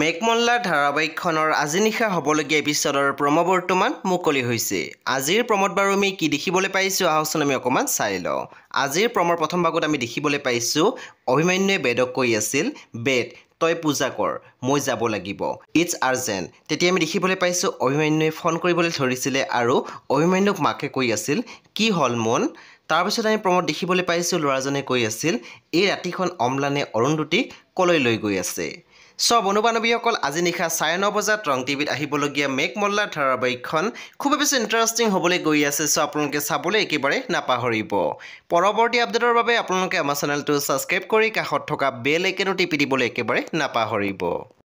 মেকমল্লা ধাৰাবাহিকখনৰ আজি নিশা হ'বলগীয়া এপিচডৰ প্ৰম' বৰ্তমান মুকলি হৈছে আজিৰ প্ৰমত বাৰু আমি কি দেখিবলৈ পাইছোঁ আহকচোন আমি অকণমান চাই লওঁ আজিৰ প্ৰমৰ প্ৰথম ভাগত আমি দেখিবলৈ পাইছোঁ অভিমান্যুৱে বেদক কৈ আছিল বেদ তই পূজা কৰ মই যাব লাগিব ইটছ আৰ্জেণ্ট তেতিয়া আমি দেখিবলৈ পাইছোঁ অভিমান্যুৱে ফোন কৰিবলৈ ধৰিছিলে আৰু অভিমান্যুক মাকে কৈ আছিল কি হ'ল মন তাৰপিছত আমি প্ৰমত দেখিবলৈ পাইছোঁ ল'ৰাজনে কৈ আছিল এই ৰাতিখন অম্লানে অৰুণ দুটিক কলৈ লৈ গৈ আছে চ' বন্ধু বান্ধৱীসকল আজি নিশা চাৰে ন বজাত ৰং টিভিত আহিবলগীয়া মেক মল্লাৰ ধাৰাবাহিকখন খুবেই বেছি ইণ্টাৰেষ্টিং হ'বলৈ গৈ আছে চ' আপোনালোকে চাবলৈ একেবাৰে নাপাহৰিব পৰৱৰ্তী আপডেটৰ বাবে আপোনালোকে আমাৰ চেনেলটো ছাবস্ক্ৰাইব কৰি কাষত থকা বেল আইকেনো টিপি দিবলৈ একেবাৰে নাপাহৰিব